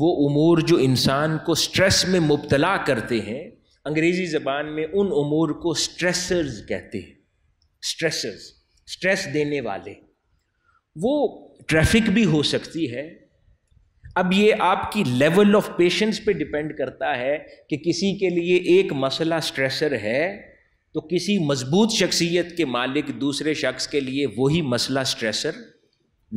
वो उमूर जो इंसान को स्ट्रेस में मुबतला करते हैं अंग्रेज़ी ज़बान में उन उमूर को स्ट्रेसर्स कहते हैं स्ट्रेसर्स स्ट्रेस देने वाले वो ट्रैफिक भी हो सकती है अब ये आपकी लेवल ऑफ पेशेंस पे डिपेंड करता है कि किसी के लिए एक मसला स्ट्रेसर है तो किसी मजबूत शख्सियत के मालिक दूसरे शख्स के लिए वही मसला स्ट्रेसर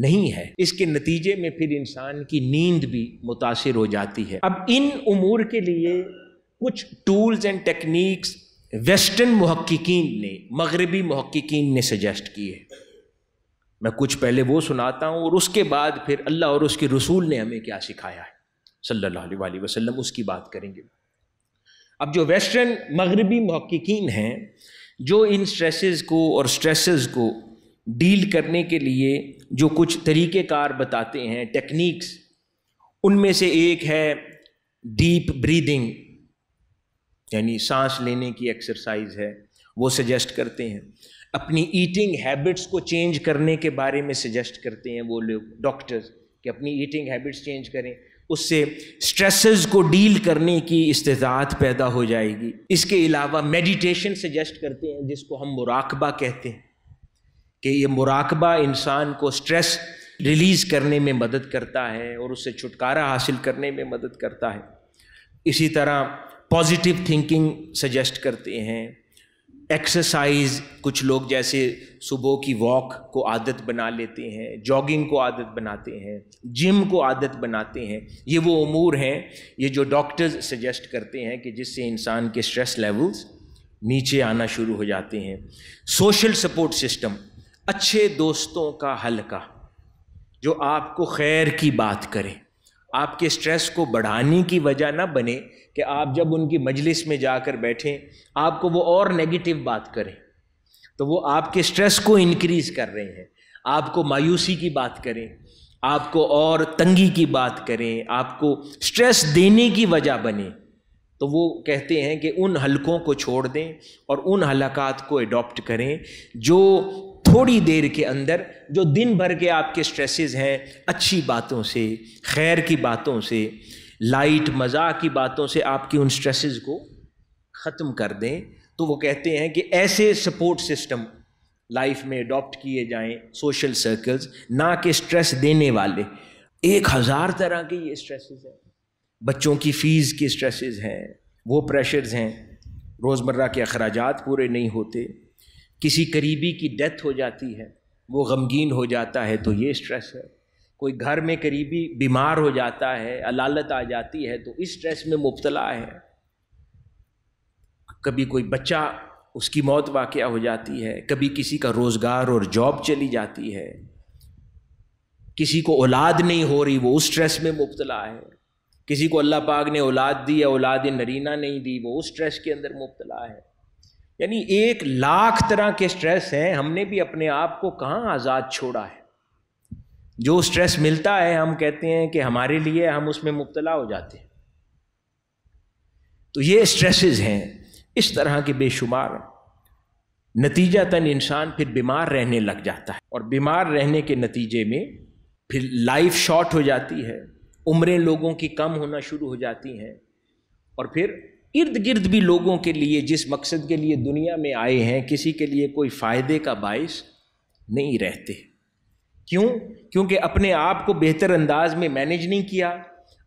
नहीं है इसके नतीजे में फिर इंसान की नींद भी मुतासर हो जाती है अब इन उमूर के लिए कुछ टूल्स एंड टेक्निक्स वेस्टर्न महक्कीन ने मगरबी महक्कीन ने सजेस्ट किए मैं कुछ पहले वो सुनाता हूँ और उसके बाद फिर अल्लाह और उसके रसूल ने हमें क्या सिखाया है सल्ला वसलम उसकी बात करेंगे अब जो वेस्टर्न मगरबी महक्कीन हैं जो इन स्ट्रेसेस को और स्ट्रेसेस को डील करने के लिए जो कुछ तरीक़ेकार बताते हैं टेक्निक्स उनमें से एक है डीप ब्रीदिंग यानी सांस लेने की एक्सरसाइज है वो सजेस्ट करते हैं अपनी ईटिंग हैबिट्स को चेंज करने के बारे में सजेस्ट करते हैं वो लोग डॉक्टर्स कि अपनी ईटिंग हैबिट्स चेंज करें उससे स्ट्रेसेस को डील करने की इस्तात पैदा हो जाएगी इसके अलावा मेडिटेशन सजेस्ट करते हैं जिसको हम मुराकबा कहते हैं कि ये मुराकबा इंसान को स्ट्रेस रिलीज़ करने में मदद करता है और उससे छुटकारा हासिल करने में मदद करता है इसी तरह पॉजिटिव थिंकिंग सजेस्ट करते हैं एक्सरसाइज कुछ लोग जैसे सुबह की वॉक को आदत बना लेते हैं जॉगिंग को आदत बनाते हैं जिम को आदत बनाते हैं ये वो अमूर हैं ये जो डॉक्टर्स सजेस्ट करते हैं कि जिससे इंसान के स्ट्रेस लेवल्स नीचे आना शुरू हो जाते हैं सोशल सपोर्ट सिस्टम अच्छे दोस्तों का हल्का जो आपको खैर की बात करें आपके स्ट्रेस को बढ़ाने की वजह ना बने कि आप जब उनकी मजलिस में जाकर बैठें आपको वो और नेगेटिव बात करें तो वो आपके स्ट्रेस को इनक्रीज कर रहे हैं आपको मायूसी की बात करें आपको और तंगी की बात करें आपको स्ट्रेस देने की वजह बने तो वो कहते हैं कि उन हलकों को छोड़ दें और उन हलकात को एडॉप्ट करें जो थोड़ी देर के अंदर जो दिन भर के आपके स्ट्रेसेस हैं अच्छी बातों से खैर की बातों से लाइट मज़ाक की बातों से आपकी उन स्ट्रेसेस को ख़त्म कर दें तो वो कहते हैं कि ऐसे सपोर्ट सिस्टम लाइफ में अडॉप्ट किए जाएं सोशल सर्कल्स ना कि स्ट्रेस देने वाले एक हज़ार तरह के ये स्ट्रेसेस हैं बच्चों की फ़ीस के स्ट्रेसेस हैं वो प्रेशर्स हैं रोज़मर्रा के अखराज पूरे नहीं होते किसी करीबी की डेथ हो जाती है वो गमगीन हो जाता है तो ये स्ट्रेस है कोई घर में करीबी बीमार हो जाता है अलालत आ जाती है तो इस स्ट्रेस में मुबतला है कभी कोई बच्चा उसकी मौत वाक़ हो जाती है कभी किसी का रोज़गार और जॉब चली जाती है किसी को औलाद नहीं हो रही वो उस स्ट्रेस में मुबतला है किसी को अल्लाह पाक ने औलाद दी या औलाद नरीना नहीं दी वो उस स्ट्रेस के अंदर मुबतला है यानी एक लाख तरह के स्ट्रेस हैं हमने भी अपने आप को कहाँ आज़ाद छोड़ा है जो स्ट्रेस मिलता है हम कहते हैं कि हमारे लिए हम उसमें मुबतला हो जाते हैं तो ये स्ट्रेसेस हैं इस तरह के बेशुमार तन इंसान फिर बीमार रहने लग जाता है और बीमार रहने के नतीजे में फिर लाइफ शॉर्ट हो जाती है उम्रें लोगों की कम होना शुरू हो जाती हैं और फिर इर्द गिर्द भी लोगों के लिए जिस मकसद के लिए दुनिया में आए हैं किसी के लिए कोई फ़ायदे का बायस नहीं रहते क्यों क्योंकि अपने आप को बेहतर अंदाज में मैनेज नहीं किया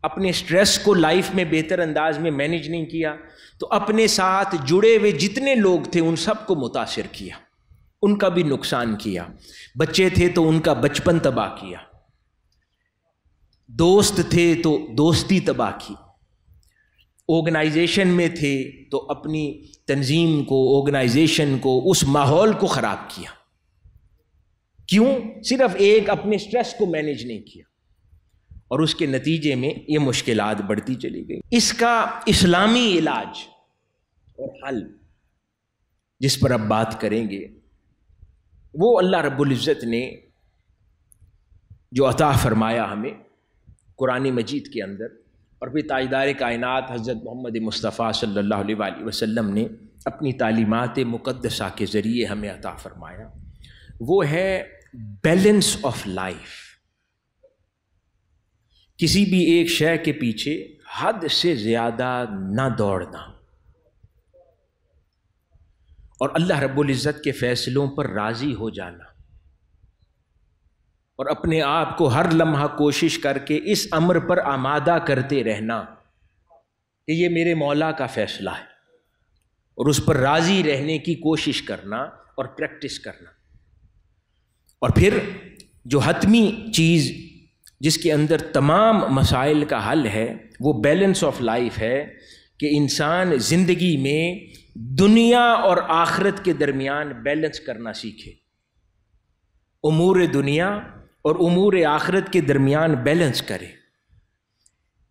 अपने स्ट्रेस को लाइफ में बेहतर अंदाज में मैनेज नहीं किया तो अपने साथ जुड़े हुए जितने लोग थे उन सबको मुतासर किया उनका भी नुकसान किया बच्चे थे तो उनका बचपन तबाह किया दोस्त थे तो दोस्ती तबाह की ऑर्गेनाइजेशन में थे तो अपनी तंजीम को ऑर्गेनाइजेशन को उस माहौल को ख़राब किया क्यों सिर्फ एक अपने स्ट्रेस को मैनेज नहीं किया और उसके नतीजे में ये मुश्किल बढ़ती चली गई इसका इस्लामी इलाज और हल जिस पर अब बात करेंगे वो अल्लाह रबुल्ज़त ने जो अता फरमाया हमें कुरान मजीद के अंदर और फिर ताजदार कायनत हज़रत मोहम्मद मुस्तफ़ा सल्ला वसम ने अपनी तालीमत मुकदसा के ज़रिए हमें अता फ़रमाया वो है बैलेंस ऑफ लाइफ किसी भी एक शय के पीछे हद से ज़्यादा ना दौड़ना और अल्लाह रब्बुल इज़्ज़त के फ़ैसलों पर राज़ी हो जाना और अपने आप को हर लम्हा कोशिश करके इस अमर पर आमादा करते रहना कि ये मेरे मौला का फ़ैसला है और उस पर राज़ी रहने की कोशिश करना और प्रैक्टिस करना और फिर जो हतमी चीज़ जिसके अंदर तमाम मसाइल का हल है वो बैलेंस ऑफ लाइफ है कि इंसान ज़िंदगी में दुनिया और आखरत के दरमियान बैलेंस करना सीखे उमूर दुनिया और उमूर आखरत के दरमियान बैलेंस करे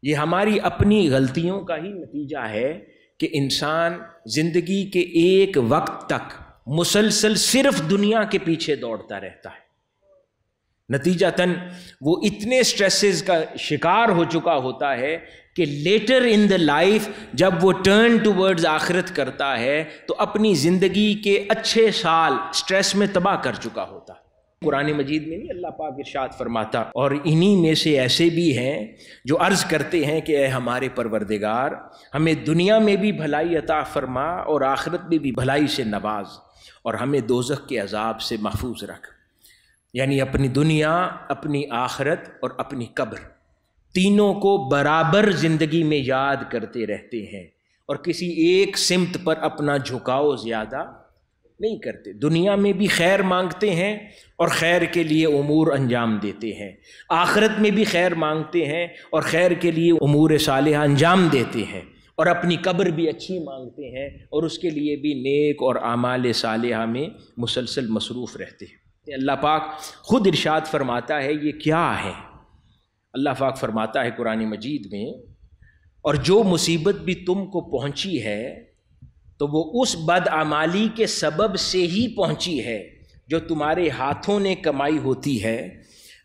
ये हमारी अपनी गलतियों का ही नतीजा है कि इंसान ज़िंदगी के एक वक्त तक मुसलसल सिर्फ दुनिया के पीछे दौड़ता रहता है नतीजा तन वो इतने स्ट्रेसेस का शिकार हो चुका होता है कि लेटर इन द लाइफ जब वो टर्न टू वर्ड्स आखिरत करता है तो अपनी ज़िंदगी के अच्छे साल स्ट्रेस में तबाह कर चुका होता है कुरान मजीद में भी अल्लाह पाक इरशाद फरमाता और इन्हीं में से ऐसे भी हैं जो अर्ज़ करते हैं कि ऐ हमारे परवरदिगार हमें दुनिया में भी भलाई अता फरमा और आखरत में भी भलाई से नवाज और हमें दोजख के अजाब से महफूज रख यानी अपनी दुनिया अपनी आखरत और अपनी कब्र तीनों को बराबर ज़िंदगी में याद करते रहते हैं और किसी एक सिमत पर अपना झुकाव ज़्यादा नहीं करते दुनिया में भी खैर मांगते हैं और खैर के लिए उमूर अंजाम देते हैं आखरत में भी खैर मांगते हैं और खैर के लिए उमूर साल अंजाम देते हैं और अपनी कब्र भी अच्छी मांगते हैं और उसके लिए भी नेक और आमाल साल में मुसलसल मसरूफ़ रहते हैं अल्लाह पाक ख़ुद इरशाद फरमाता है ये क्या है अल्लाह पाक फरमाता है कुरानी मजीद में और जो मुसीबत भी तुमको पहुँची है तो वो उस बदआमाली के सबब से ही पहुंची है जो तुम्हारे हाथों ने कमाई होती है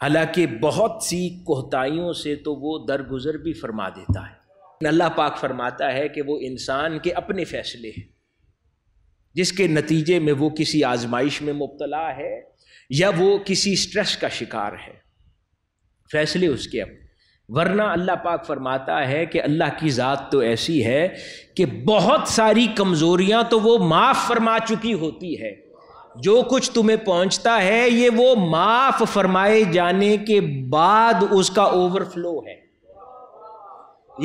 हालांकि बहुत सी कोहताइयों से तो वो दरगुजर भी फरमा देता है अल्लाह पाक फरमाता है कि वो इंसान के अपने फैसले हैं जिसके नतीजे में वो किसी आजमाइश में मुबतला है या वो किसी स्ट्रेस का शिकार है फैसले उसके अपने वरना अल्लाह पाक फरमाता है कि अल्लाह की ज़ात तो ऐसी है कि बहुत सारी कमज़ोरियाँ तो वो माफ़ फरमा चुकी होती है जो कुछ तुम्हें पहुँचता है ये वो माफ़ फरमाए जाने के बाद उसका ओवरफ्लो है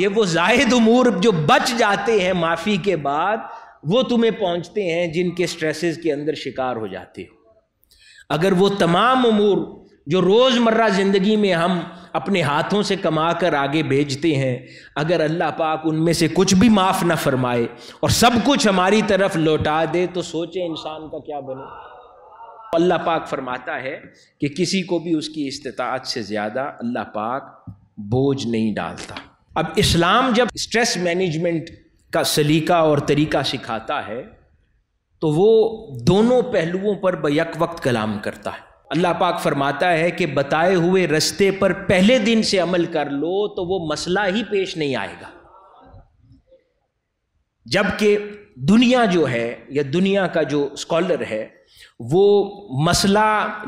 ये वो जाहिद उमूर जो बच जाते हैं माफ़ी के बाद वो तुम्हें पहुँचते हैं जिनके स्ट्रेसेस के अंदर शिकार हो जाते हो अगर वो तमाम उमूर जो रोज़मर्रा ज़िंदगी में हम अपने हाथों से कमा कर आगे भेजते हैं अगर अल्लाह पाक उनमें से कुछ भी माफ़ ना फरमाए और सब कुछ हमारी तरफ लौटा दे तो सोचे इंसान का क्या बने अल्लाह पाक फरमाता है कि किसी को भी उसकी इस्तात से ज़्यादा अल्लाह पाक बोझ नहीं डालता अब इस्लाम जब स्ट्रेस मैनेजमेंट का सलीका और तरीका सिखाता है तो वो दोनों पहलुओं पर बक वक्त कलाम करता है अल्लाह पाक फरमाता है कि बताए हुए रस्ते पर पहले दिन से अमल कर लो तो वो मसला ही पेश नहीं आएगा जबकि दुनिया जो है या दुनिया का जो स्कॉलर है वो मसला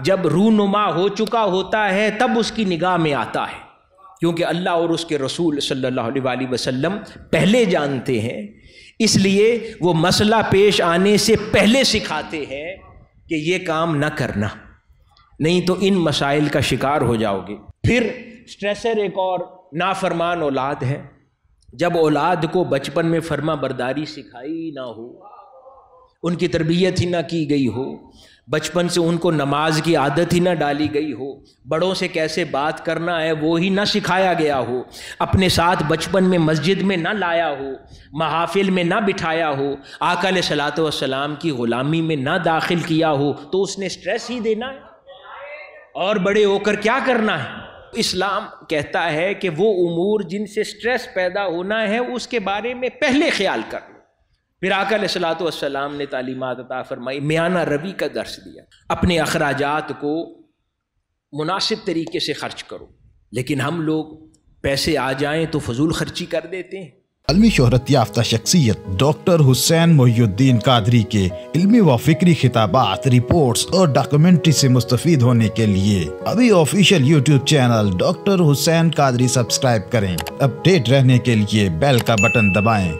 जब रूनुमा हो चुका होता है तब उसकी निगाह में आता है क्योंकि अल्लाह और उसके रसूल सल्लल्लाहु अलैहि वसल्लम पहले जानते हैं इसलिए वो मसला पेश आने से पहले सिखाते हैं कि ये काम ना करना नहीं तो इन मसाइल का शिकार हो जाओगे फिर स्ट्रेसर एक और नाफरमान औलाद है जब औलाद को बचपन में फर्मा बरदारी सिखाई ना हो उनकी तरबियत ही ना की गई हो बचपन से उनको नमाज की आदत ही ना डाली गई हो बड़ों से कैसे बात करना है वो ही ना सिखाया गया हो अपने साथ बचपन में मस्जिद में ना लाया हो महाफिल में ना बिठाया हो आकल सलात वसलाम की ग़ुलामी में ना दाखिल किया हो तो उसने स्ट्रेस ही देना है और बड़े होकर क्या करना है इस्लाम कहता है कि वो उमूर जिनसे स्ट्रेस पैदा होना है उसके बारे में पहले ख्याल कर लो फिर आकल सलाम ने तालीमत अता फरमाई मियाना रवि का दर्श दिया अपने अखराज को मुनासिब तरीके से खर्च करो लेकिन हम लोग पैसे आ जाएं तो फजूल खर्ची कर देते हैं अलमी शहरत याफ्ता शख्सियत डॉक्टर हुसैन मोहुद्दीन कादरी के इलमी व फिक्री खिताबात रिपोर्ट्स और डॉक्यूमेंट्री से मुस्तफ़ होने के लिए अभी official YouTube channel doctor Hussain Qadri subscribe करें अपडेट रहने के लिए बेल का बटन दबाएं